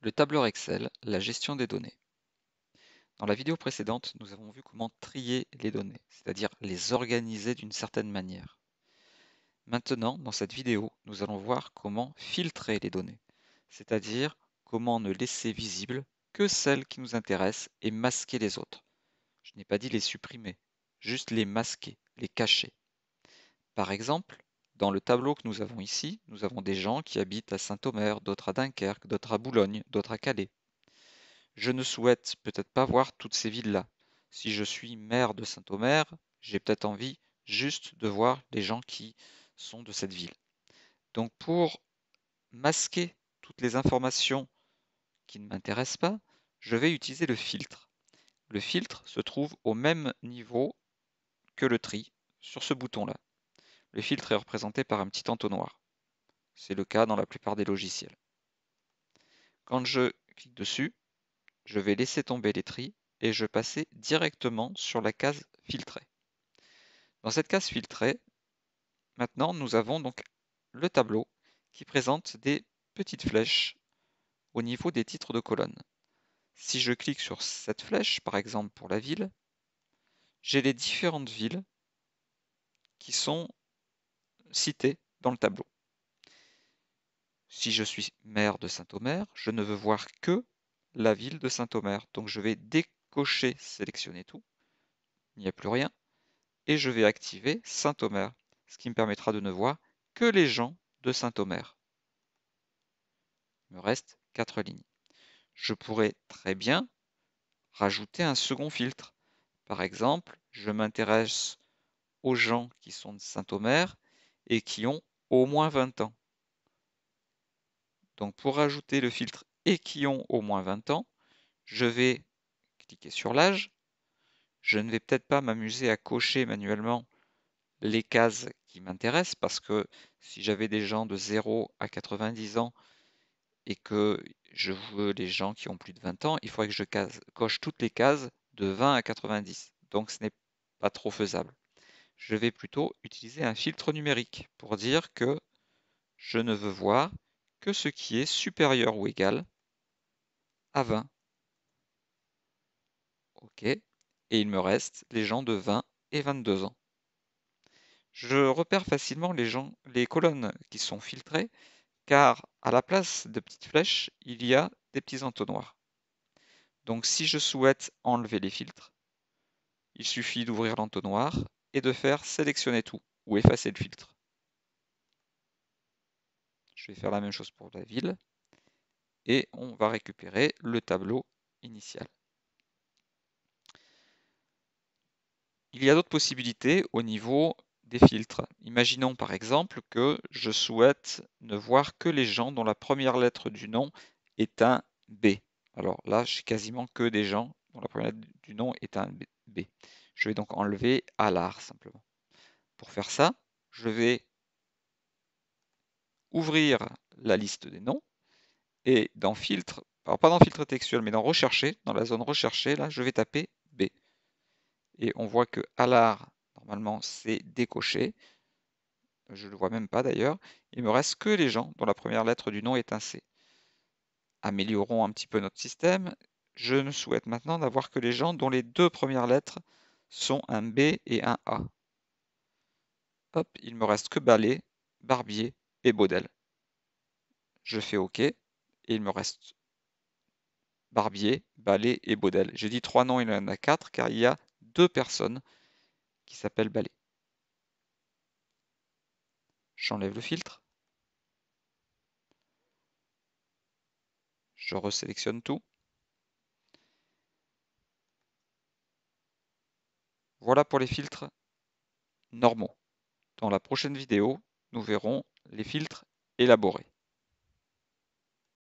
le tableur Excel, la gestion des données. Dans la vidéo précédente, nous avons vu comment trier les données, c'est-à-dire les organiser d'une certaine manière. Maintenant, dans cette vidéo, nous allons voir comment filtrer les données, c'est-à-dire comment ne laisser visibles que celles qui nous intéressent et masquer les autres. Je n'ai pas dit les supprimer, juste les masquer, les cacher. Par exemple, dans le tableau que nous avons ici, nous avons des gens qui habitent à Saint-Omer, d'autres à Dunkerque, d'autres à Boulogne, d'autres à Calais. Je ne souhaite peut-être pas voir toutes ces villes-là. Si je suis maire de Saint-Omer, j'ai peut-être envie juste de voir les gens qui sont de cette ville. Donc pour masquer toutes les informations qui ne m'intéressent pas, je vais utiliser le filtre. Le filtre se trouve au même niveau que le tri sur ce bouton-là. Le filtre est représenté par un petit entonnoir. C'est le cas dans la plupart des logiciels. Quand je clique dessus, je vais laisser tomber les tris et je passer directement sur la case filtrée. Dans cette case filtrée, maintenant nous avons donc le tableau qui présente des petites flèches au niveau des titres de colonnes. Si je clique sur cette flèche, par exemple pour la ville, j'ai les différentes villes qui sont Cité dans le tableau. Si je suis maire de Saint-Omer, je ne veux voir que la ville de Saint-Omer. Donc je vais décocher sélectionner tout. Il n'y a plus rien. Et je vais activer Saint-Omer, ce qui me permettra de ne voir que les gens de Saint-Omer. Il me reste 4 lignes. Je pourrais très bien rajouter un second filtre. Par exemple, je m'intéresse aux gens qui sont de Saint-Omer et qui ont au moins 20 ans. Donc pour ajouter le filtre et qui ont au moins 20 ans, je vais cliquer sur l'âge. Je ne vais peut-être pas m'amuser à cocher manuellement les cases qui m'intéressent parce que si j'avais des gens de 0 à 90 ans et que je veux les gens qui ont plus de 20 ans, il faudrait que je coche toutes les cases de 20 à 90. Donc ce n'est pas trop faisable je vais plutôt utiliser un filtre numérique pour dire que je ne veux voir que ce qui est supérieur ou égal à 20. OK. Et il me reste les gens de 20 et 22 ans. Je repère facilement les, gens, les colonnes qui sont filtrées, car à la place de petites flèches, il y a des petits entonnoirs. Donc si je souhaite enlever les filtres, il suffit d'ouvrir l'entonnoir et de faire sélectionner tout ou effacer le filtre. Je vais faire la même chose pour la ville et on va récupérer le tableau initial. Il y a d'autres possibilités au niveau des filtres. Imaginons par exemple que je souhaite ne voir que les gens dont la première lettre du nom est un B. Alors là, j'ai quasiment que des gens dont la première lettre du nom est un B. Je vais donc enlever Alar simplement. Pour faire ça, je vais ouvrir la liste des noms et dans filtre, alors pas dans filtre textuel, mais dans rechercher, dans la zone Rechercher, là, je vais taper B. Et on voit que Alar, normalement, c'est décoché. Je ne le vois même pas d'ailleurs. Il me reste que les gens dont la première lettre du nom est un C. Améliorons un petit peu notre système. Je ne souhaite maintenant d'avoir que les gens dont les deux premières lettres sont un B et un A. Hop, il me reste que Ballet, Barbier et Baudel. Je fais OK et il me reste Barbier, Ballet et Baudel. J'ai dit trois noms, il y en a quatre car il y a deux personnes qui s'appellent Ballet. J'enlève le filtre. Je resélectionne tout. pour les filtres normaux. Dans la prochaine vidéo, nous verrons les filtres élaborés.